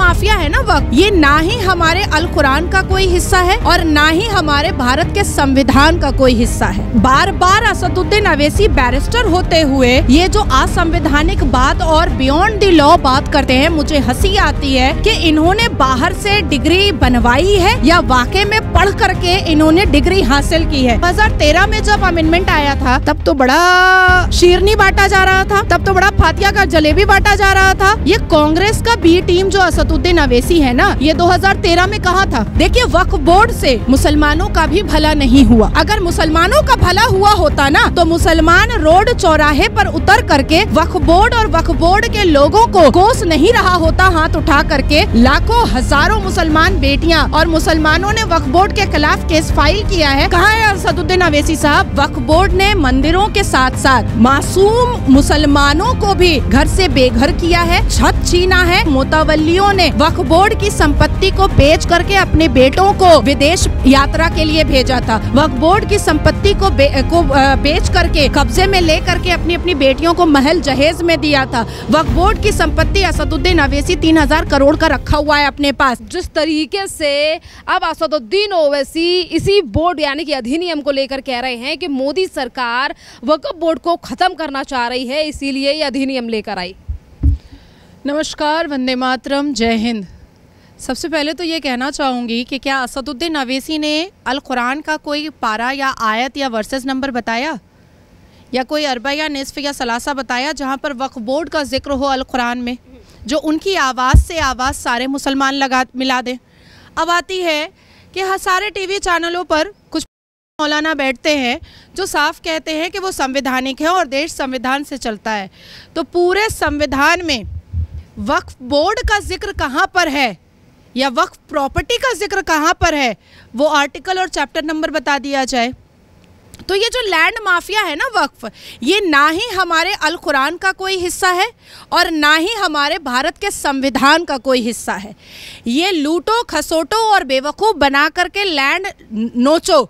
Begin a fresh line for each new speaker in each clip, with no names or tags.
mafia है ना वक्त ये ना ही हमारे अल कुरान का कोई हिस्सा है और ना ही हमारे भारत के संविधान का कोई हिस्सा है बार बार असदुद्दीन अवेसी बैरिस्टर होते हुए ये जो असंवैधानिक बात और बियॉन्ड दी लॉ बात करते हैं मुझे हंसी आती है कि इन्होंने बाहर से डिग्री बनवाई है या वाकई में पढ़ करके इन्होंने डिग्री हासिल की है 2013 में जब अमेंडमेंट आया था तब तो बड़ा शीरनी बांटा जा रहा था तब तो बड़ा फातिया का जलेबी बांटा जा रहा था ये कांग्रेस का बी टीम जो असद असदुद्दीन अवेसी है ना ये 2013 में कहा था देखिए वक्फ बोर्ड से मुसलमानों का भी भला नहीं हुआ अगर मुसलमानों का भला हुआ होता ना तो मुसलमान रोड चौराहे पर उतर करके वक्फ बोर्ड और वक्फ बोर्ड के लोगों को कोस नहीं रहा होता हाथ उठा करके लाखों हजारों मुसलमान बेटिया और मुसलमानों ने वक्फ बोर्ड के खिलाफ केस फाइल किया है कहा है असदुद्दीन अवेसी साहब वक्फ बोर्ड ने मंदिरों के साथ साथ मासूम मुसलमानों को भी घर से बेघर किया है छत छीना है मोतावलियों ने वक्फ बोर्ड की संपत्ति को बेच करके अपने बेटों को विदेश यात्रा के लिए भेजा था वक्फ बोर्ड की संपत्ति को, बे, को बेच करके कब्जे में ले करके अपनी अपनी बेटियों को महल जहेज में दिया था वक्फ बोर्ड की संपत्ति असदुद्दीन अवैसी तीन हजार करोड़ का रखा हुआ है अपने पास जिस तरीके से अब असदुद्दीन ओवैसी इसी
बोर्ड यानी कि अधिनियम को लेकर कह रहे हैं कि मोदी सरकार वक्फ बोर्ड को खत्म करना चाह रही है इसीलिए ये अधिनियम लेकर आई नमस्कार वंदे मातरम
जय हिंद सबसे पहले तो ये कहना चाहूँगी कि क्या असदुद्दीन अवेसी ने अल कुरान का कोई पारा या आयत या वर्सेस नंबर बताया या कोई अरबा या नसफ़ या सलासा बताया जहाँ पर वक्फ बोर्ड का जिक्र हो अल कुरान में जो उनकी आवाज़ से आवाज़ सारे मुसलमान लगा मिला दें अब आती है कि हाँ, सारे टी चैनलों पर कुछ मौलाना बैठते हैं जो साफ कहते हैं कि वो संवैधानिक हैं और देश संविधान से चलता है तो पूरे संविधान में वक्फ बोर्ड का जिक्र कहाँ पर है या वक्फ प्रॉपर्टी का जिक्र कहाँ पर है वो आर्टिकल और चैप्टर नंबर बता दिया जाए तो ये जो लैंड माफिया है ना वक्फ ये ना ही हमारे अल कुरान का कोई हिस्सा है और ना ही हमारे भारत के संविधान का कोई हिस्सा है ये लूटो खसोटो और बेवकूफ़ बना करके लैंड नोचो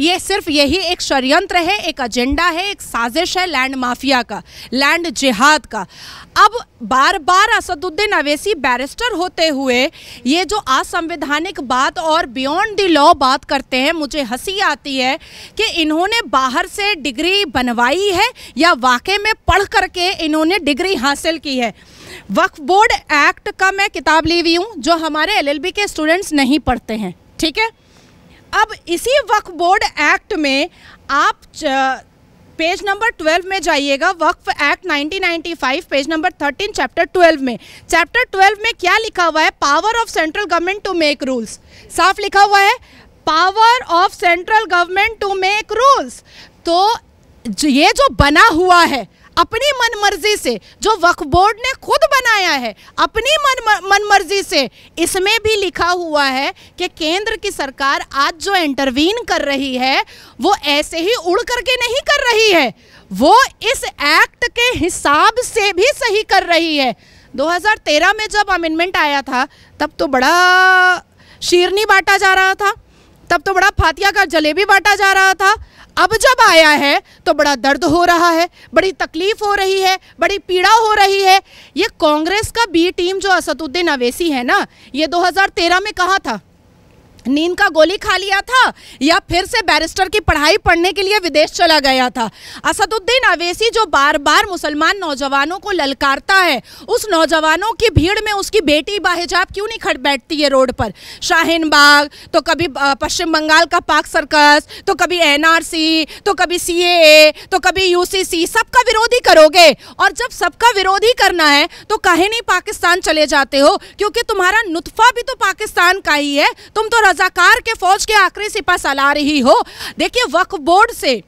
ये सिर्फ यही एक षड़यंत्र है एक एजेंडा है एक साजिश है लैंड माफिया का लैंड जिहाद का अब बार बार असदुद्दीन अवैसी बैरिस्टर होते हुए ये जो असंवैधानिक बात और बियॉन्ड द लॉ बात करते हैं मुझे हंसी आती है कि इन्होंने बाहर से डिग्री बनवाई है या वाकई में पढ़ करके इन्होंने डिग्री हासिल की है वक्फ बोर्ड एक्ट का मैं किताब ली हुई हूँ जो हमारे एलएलबी के स्टूडेंट्स नहीं पढ़ते हैं ठीक है अब इसी वक्फ बोर्ड एक्ट में आप पेज नंबर 12 में जाइएगा वक्फ एक्ट 1995 पेज नंबर 13 चैप्टर 12 में चैप्टर 12 में क्या लिखा हुआ है power of central government to make rules साफ लिखा हुआ है power of central government to make rules तो ये जो बना हुआ है अपनी मनमर्जी से जो वक्फ बोर्ड ने खुद बनाया है अपनी मन मनमर्जी से इसमें भी लिखा हुआ है कि केंद्र की सरकार आज जो इंटरवीन कर रही है वो ऐसे ही उड़ करके नहीं कर रही है वो इस एक्ट के हिसाब से भी सही कर रही है 2013 में जब अमेंडमेंट आया था तब तो बड़ा शीरनी बांटा जा रहा था तब तो बड़ा फातिया का जलेबी बांटा जा रहा था अब जब आया है तो बड़ा दर्द हो रहा है बड़ी तकलीफ हो रही है बड़ी पीड़ा हो रही है ये कांग्रेस का बी टीम जो असदुद्दीन अवेसी है ना ये 2013 में कहा था नींद का गोली खा लिया था या फिर से बैरिस्टर की पढ़ाई पढ़ने के लिए विदेश चला गया था असदुद्दीन अवेसी जो बार बार मुसलमान नौजवानों को ललकारता है उस नौजवानों की भीड़ में उसकी बेटी बाहिजाब क्यों नहीं खड़ बैठती है रोड पर शाहीन बाग तो कभी पश्चिम बंगाल का पाक सर्कस तो कभी एनआरसी तो कभी सी तो कभी यू सबका विरोधी करोगे और जब सबका विरोधी करना है तो कहीं नहीं पाकिस्तान चले जाते हो क्योंकि तुम्हारा नुतफा भी तो पाकिस्तान का ही है तुम तो रजाकार के फौज के आखिरी सिपा सला रही हो देखिए वक्फ बोर्ड से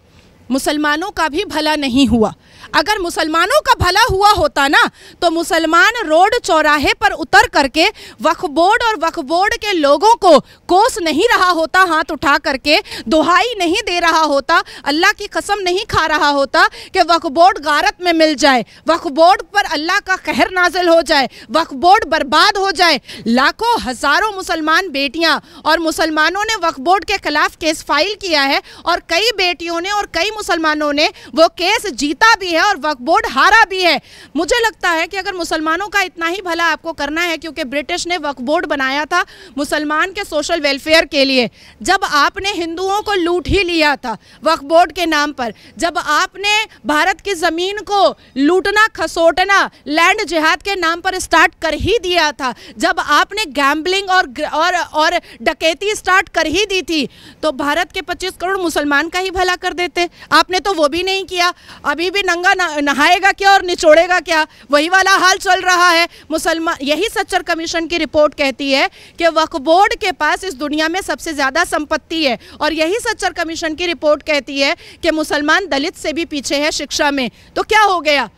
मुसलमानों का भी भला नहीं हुआ अगर मुसलमानों का भला हुआ होता ना तो मुसलमान रोड चौराहे पर उतर करके वक्फ बोर्ड और वक्फ बोर्ड के लोगों को कोस नहीं रहा होता हाथ उठा करके दुहाई नहीं दे रहा होता अल्लाह की कसम नहीं खा रहा होता कि वक्फ बोर्ड गारत में मिल जाए वक्फ बोर्ड पर अल्लाह का कहर नाजिल हो जाए वक्फ बोर्ड बर्बाद हो जाए लाखों हज़ारों मुसलमान बेटियाँ और मुसलमानों ने वक्फ बोर्ड के खिलाफ केस फाइल किया है और कई बेटियों ने और कई मुसलमानों ने वो केस जीता भी है और वक्फ बोर्ड हारा भी है मुझे लगता है कि अगर मुसलमानों का इतना ही भला आपको करना है क्योंकि ब्रिटिश ने वक्फ बोर्ड बनाया था मुसलमान के सोशल वेलफेयर के लिए जब आपने हिंदुओं को लूट ही लिया था वक्फ बोर्ड के नाम पर जब आपने भारत की ज़मीन को लूटना खसोटना लैंड जिहाद के नाम पर स्टार्ट कर ही दिया था जब आपने गैम्बलिंग और और और डकैती स्टार्ट कर ही दी थी तो भारत के 25 करोड़ मुसलमान का ही भला कर देते आपने तो वो भी नहीं किया अभी भी नंगा नहाएगा क्या और निचोड़ेगा क्या वही वाला हाल चल रहा है मुसलमान यही सच्चर कमीशन की रिपोर्ट कहती है कि वक्फ बोर्ड के पास इस दुनिया में सबसे ज़्यादा संपत्ति है और यही सच्चर कमीशन की रिपोर्ट कहती है कि मुसलमान दलित से भी पीछे है शिक्षा में तो क्या हो गया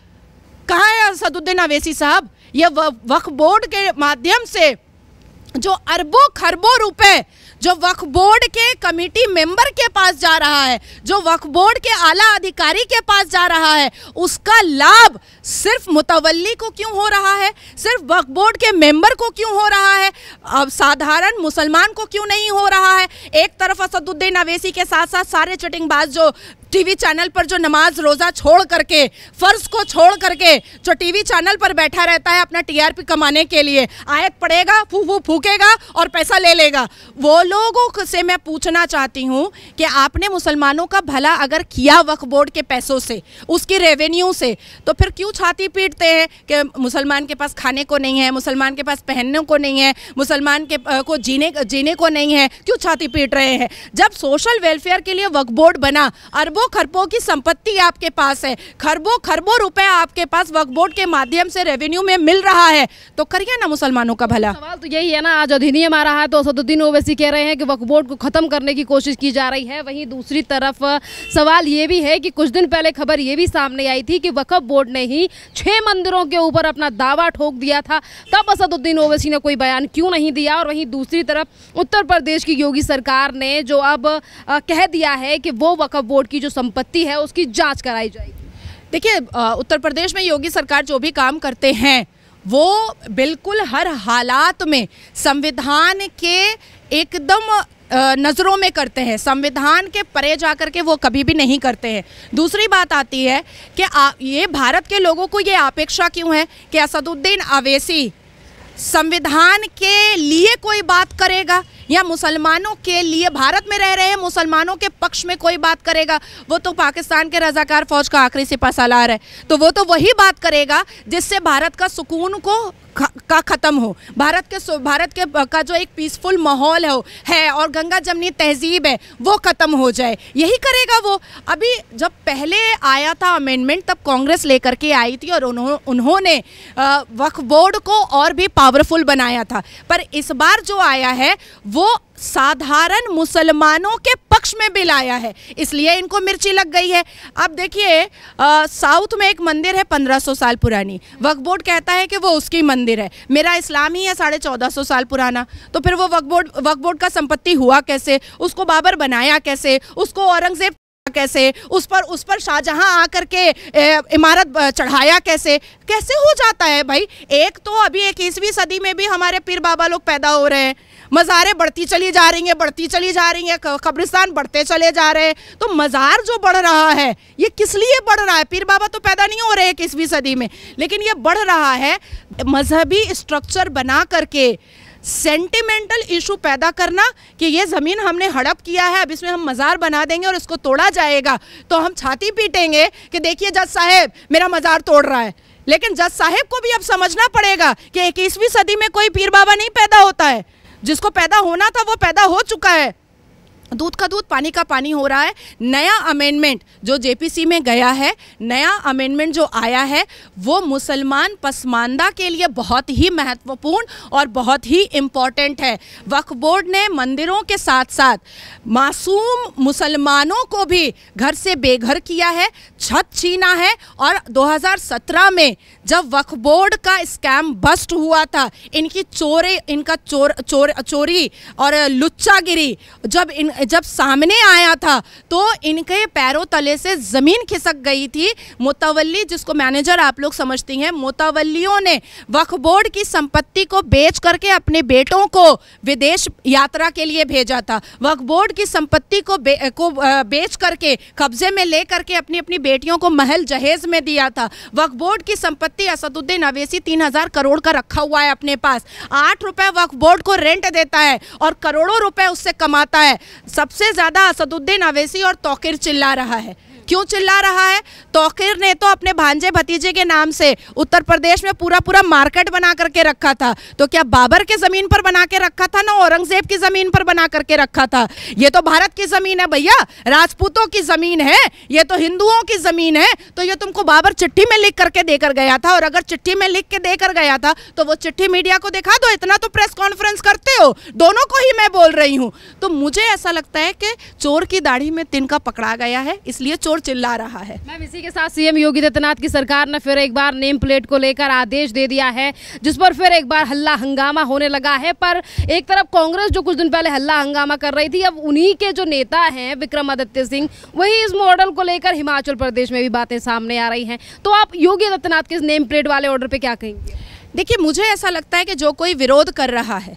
कहाँ है असदुद्दीन अवेसी साहब यह वक्फ बोर्ड के माध्यम से जो अरबों खरबों रुपए जो वक्फ बोर्ड के कमेटी मेंबर के पास जा रहा है जो वक्फ बोर्ड के आला अधिकारी के पास जा रहा है उसका लाभ सिर्फ मुतवली को क्यों हो रहा है सिर्फ वक्फ बोर्ड के मेंबर को क्यों हो रहा है अब साधारण मुसलमान को क्यों नहीं हो रहा है एक तरफ असदुद्दीन अवेसी के साथ साथ सारे चटिंगबाज जो टीवी चैनल पर जो नमाज रोज़ा छोड़ करके फ़र्ज को छोड़ करके जो टीवी चैनल पर बैठा रहता है अपना टीआरपी कमाने के लिए आयत पड़ेगा फू फू फूकेगा और पैसा ले लेगा वो लोगों से मैं पूछना चाहती हूँ कि आपने मुसलमानों का भला अगर किया वक्फ बोर्ड के पैसों से उसकी रेवेन्यू से तो फिर क्यों छाती पीटते हैं कि मुसलमान के पास खाने को नहीं है मुसलमान के पास पहनने को नहीं है मुसलमान के को जीने जीने को नहीं है क्यों छाती पीट रहे हैं जब सोशल वेलफेयर के लिए वक्फ बोर्ड बना अरबों खरबों खरबों की संपत्ति आपके पास है खरबों खरबों रुपए आपके पास वक्फ बोर्ड के माध्यम से रेवेन्यू में मिल रहा है तो करिए ना मुसलमानों का भला सवाल
तो यही है ना आज अधिनियम आ रहा है तो सदुद्दीन ओवैसी कह रहे हैं कि वक्फ बोर्ड को खत्म करने की कोशिश की जा रही है वहीं दूसरी तरफ सवाल ये भी है कि कुछ दिन पहले खबर ये भी सामने आई थी कि वक्फ बोर्ड ने ही छह मंदिरों के ऊपर अपना दावा ठोक दिया था तब असदुद्दीन ओवैसी ने कोई बयान क्यों नहीं दिया और वहीं दूसरी तरफ उत्तर प्रदेश की योगी सरकार ने जो अब
कह दिया है कि वो वक्फ बोर्ड की जो संपत्ति है उसकी जाँच कराई जाएगी देखिए उत्तर प्रदेश में योगी सरकार जो भी काम करते हैं वो बिल्कुल हर हालात में संविधान के एकदम नज़रों में करते हैं संविधान के परे जा कर के वो कभी भी नहीं करते हैं दूसरी बात आती है कि आ, ये भारत के लोगों को ये अपेक्षा क्यों है कि असदुद्दीन अवेसी संविधान के लिए कोई बात करेगा या मुसलमानों के लिए भारत में रह रहे हैं मुसलमानों के पक्ष में कोई बात करेगा वो तो पाकिस्तान के रजाकार फौज का आखिरी सिपा सालार है तो वो तो वही बात करेगा जिससे भारत का सुकून को का ख़त्म हो भारत के भारत के का जो एक पीसफुल माहौल हो है और गंगा जमनी तहजीब है वो ख़त्म हो जाए यही करेगा वो अभी जब पहले आया था अमेंडमेंट तब कांग्रेस लेकर के आई थी और उन्हों, उन्होंने वक्फ बोर्ड को और भी पावरफुल बनाया था पर इस बार जो आया है वो साधारण मुसलमानों के पक्ष में बिल आया है इसलिए इनको मिर्ची लग गई है अब देखिए साउथ में एक मंदिर है 1500 साल पुरानी वक्फ बोर्ड कहता है कि वो उसकी मंदिर है मेरा इस्लाम ही है साढ़े चौदह साल पुराना तो फिर वो वक्फ बोर्ड वक्फ बोर्ड का संपत्ति हुआ कैसे उसको बाबर बनाया कैसे उसको औरंगजेब कैसे उस पर उस पर शाहजहां आकर के इमारत चढ़ाया कैसे कैसे हो जाता है भाई एक तो अभी इक्कीसवीं सदी में भी हमारे पीर बाबा लोग पैदा हो रहे हैं मज़ारे बढ़ती चली जा रही हैं बढ़ती चली जा रही हैं कब्रिस्तान बढ़ते चले जा रहे हैं तो मज़ार जो बढ़ रहा है ये किस लिए बढ़ रहा है पीर बाबा तो पैदा नहीं हो रहे हैं इक्कीसवीं सदी में लेकिन ये बढ़ रहा है मजहबी स्ट्रक्चर बना करके सेंटिमेंटल इशू पैदा करना कि ये ज़मीन हमने हड़प किया है अब इसमें हम मज़ार बना देंगे और इसको तोड़ा जाएगा तो हम छाती पीटेंगे कि देखिए जज साहेब मेरा मज़ार तोड़ रहा है लेकिन जज साहेब को भी अब समझना पड़ेगा कि इक्कीसवीं सदी में कोई पीर बाबा नहीं पैदा होता है जिसको पैदा होना था वो पैदा हो चुका है दूध का दूध पानी का पानी हो रहा है नया अमेंडमेंट जो जेपीसी में गया है नया अमेंडमेंट जो आया है वो मुसलमान पसमानदा के लिए बहुत ही महत्वपूर्ण और बहुत ही इम्पॉर्टेंट है वक्फ बोर्ड ने मंदिरों के साथ साथ मासूम मुसलमानों को भी घर से बेघर किया है छत छीना है और 2017 में जब वक्फ बोर्ड का स्कैम बस्ट हुआ था इनकी चोरी इनका चोर चोर चोरी और लुच्चागिरी जब इन जब सामने आया था तो इनके पैरों तले से ज़मीन खिसक गई थी मोतावली जिसको मैनेजर आप लोग समझती हैं मोतावलियों ने वक्फ बोर्ड की संपत्ति को बेच करके अपने बेटों को विदेश यात्रा के लिए भेजा था वक्फ बोर्ड की संपत्ति को बे, को बेच करके कब्जे में ले करके अपनी अपनी बेटियों को महल जहेज में दिया था वक्फ बोर्ड की संपत्ति असदुद्दीन अवेसी तीन हजार करोड़ का रखा हुआ है अपने पास आठ रुपए वक्फ बोर्ड को रेंट देता है और करोड़ों रुपए उससे कमाता है सबसे ज़्यादा असदुद्दीन अवैसी और तोकिर चिल्ला रहा है क्यों चिल्ला रहा है तोखिर ने तो अपने भांजे भतीजे के नाम से उत्तर प्रदेश में पूरा पूरा मार्केट बना करके रखा था तो क्या बाबर के ज़मीन पर बना के रखा था ना औरंगजेब की ज़मीन पर बना करके रखा था ये तो भारत की ज़मीन है भैया राजपूतों की ज़मीन है ये तो हिंदुओं की ज़मीन है तो ये तुमको बाबर चिट्ठी में लिख करके देकर गया था और अगर चिट्ठी में लिख के देकर गया था तो वो चिट्ठी मीडिया को दिखा दो इतना तो प्रेस कॉन्फ्रेंस करते हो दोनों को ही मैं बोल रही हूँ तो मुझे ऐसा लगता है कि चोर की दाढ़ी में तिनका पकड़ा गया है इसलिए चोर जोर चिल्ला रहा है मैम इसी के साथ सीएम योगी आदित्यनाथ की सरकार
ने फिर एक बार नेम प्लेट को लेकर आदेश दे दिया है जिस पर फिर एक बार हल्ला हंगामा होने लगा है पर एक तरफ कांग्रेस जो कुछ दिन पहले हल्ला हंगामा कर रही थी अब उन्हीं के जो नेता है विक्रमादित्य सिंह वही इस मॉडल को लेकर हिमाचल प्रदेश में भी बातें सामने आ रही है तो आप
योगी आदित्यनाथ के नेम प्लेट वाले ऑर्डर पे क्या कहेंगे देखिए मुझे ऐसा लगता है कि जो कोई विरोध कर रहा है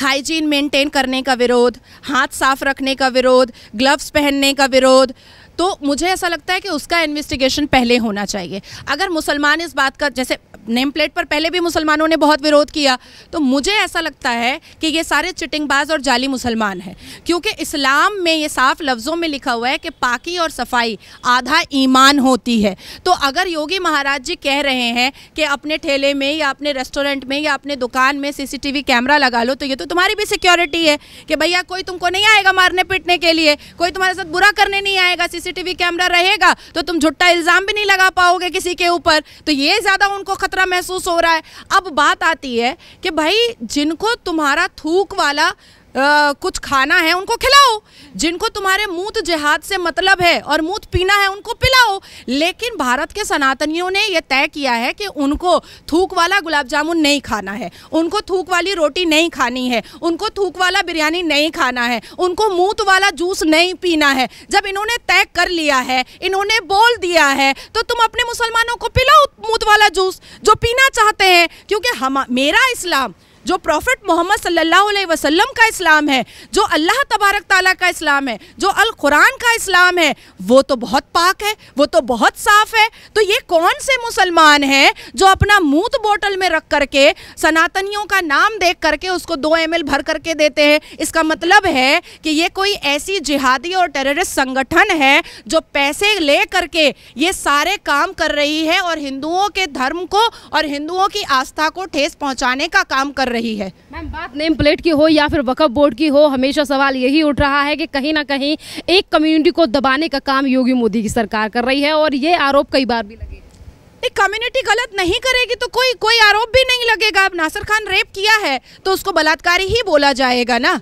हाइजीन मेंटेन करने का विरोध हाथ साफ रखने का विरोध ग्लव्स पहनने का विरोध तो मुझे ऐसा लगता है कि उसका इन्वेस्टिगेशन पहले होना चाहिए अगर मुसलमान इस बात का जैसे नेम प्लेट पर पहले भी मुसलमानों ने बहुत विरोध किया तो मुझे ऐसा लगता है कि ये सारे चिटिंगबाज और जाली मुसलमान हैं क्योंकि इस्लाम में ये साफ लफ्ज़ों में लिखा हुआ है कि पाकी और सफाई आधा ईमान होती है तो अगर योगी महाराज जी कह रहे हैं कि अपने ठेले में या अपने रेस्टोरेंट में या अपने दुकान में सी कैमरा लगा लो तो ये तो तुम्हारी भी सिक्योरिटी है कि भैया कोई तुमको नहीं आएगा मारने पीटने के लिए कोई तुम्हारे साथ बुरा करने नहीं आएगा सी सीसीटीवी कैमरा रहेगा तो तुम झुट्टा इल्ज़ाम भी नहीं लगा पाओगे किसी के ऊपर तो ये ज़्यादा उनको ख़तरा महसूस हो रहा है अब बात आती है कि भाई जिनको तुम्हारा थूक वाला कुछ खाना है उनको खिलाओ जिनको तुम्हारे मूत जिहाद से मतलब है और मूत पीना है उनको पिलाओ लेकिन भारत के सनातनियों ने यह तय किया है कि उनको थूक वाला गुलाब जामुन नहीं खाना है उनको थूक वाली रोटी नहीं खानी है उनको थूक वाला बिरयानी नहीं खाना है उनको मूत वाला जूस नहीं पीना है जब इन्होंने तय कर लिया है इन्होंने बोल दिया है तो तुम अपने मुसलमानों को पिलाओ मूत वाला जूस जो पीना चाहते हैं क्योंकि हम मेरा इस्लाम जो प्रॉफिट मोहम्मद सल्लल्लाहु अलैहि वसल्लम का इस्लाम है जो अल्लाह तबारक ताला का इस्लाम है जो अल कुरान का इस्लाम है वो तो बहुत पाक है वो तो बहुत साफ़ है तो ये कौन से मुसलमान हैं जो अपना मूत बोतल में रख करके सनातनियों का नाम देख करके उसको दो एम भर करके देते हैं इसका मतलब है कि ये कोई ऐसी जिहादी और टेररिस्ट संगठन है जो पैसे ले करके ये सारे काम कर रही है और हिंदुओं के धर्म को और हिंदुओं की आस्था को ठेस पहुँचाने का काम कर रही है मैम
बात नेम प्लेट की हो या फिर वकफ बोर्ड की हो हमेशा सवाल यही उठ रहा है कि कहीं ना कहीं एक कम्युनिटी को दबाने का काम योगी मोदी की सरकार कर रही है और ये आरोप कई बार भी लगे
कम्युनिटी गलत नहीं करेगी तो कोई कोई आरोप भी नहीं लगेगा अब नासिर खान रेप किया है तो उसको बलात्कारी ही बोला जाएगा ना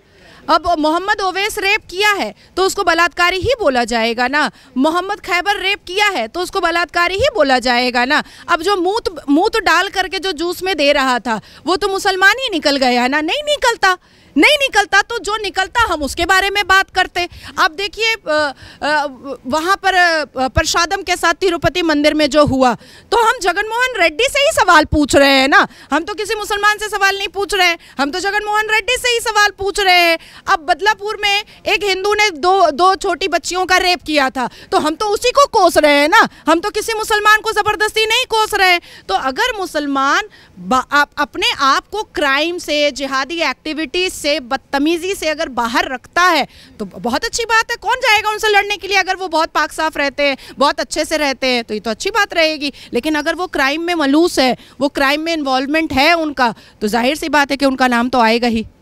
अब मोहम्मद ओवैस रेप किया है तो उसको बलात्कारी ही बोला जाएगा ना मोहम्मद खैबर रेप किया है तो उसको बलात्कारी ही बोला जाएगा ना अब जो मूत मूत डाल करके जो जूस में दे रहा था वो तो मुसलमान ही निकल गया ना नहीं निकलता नहीं निकलता तो जो निकलता हम उसके बारे में बात करते अब देखिए वहाँ पर प्रसादम के साथ तिरुपति मंदिर में जो हुआ तो हम जगनमोहन रेड्डी से ही सवाल पूछ रहे हैं ना हम तो किसी मुसलमान से सवाल नहीं पूछ रहे हैं हम तो जगनमोहन रेड्डी से ही सवाल पूछ रहे हैं अब बदलापुर में एक हिंदू ने दो दो छोटी बच्चियों का रेप किया था तो हम तो उसी को कोस रहे हैं ना हम तो किसी मुसलमान को ज़बरदस्ती नहीं कोस रहे हैं तो अगर मुसलमान अपने आप को क्राइम से जिहादी एक्टिविटीज से बदतमीजी से अगर बाहर रखता है तो बहुत अच्छी बात है कौन जाएगा उनसे लड़ने के लिए अगर वो बहुत पाक साफ रहते हैं बहुत अच्छे से रहते हैं तो ये तो अच्छी बात रहेगी लेकिन अगर वो क्राइम में मलूस है वो क्राइम में इन्वॉल्वमेंट है उनका तो जाहिर सी बात है कि उनका नाम तो आएगा ही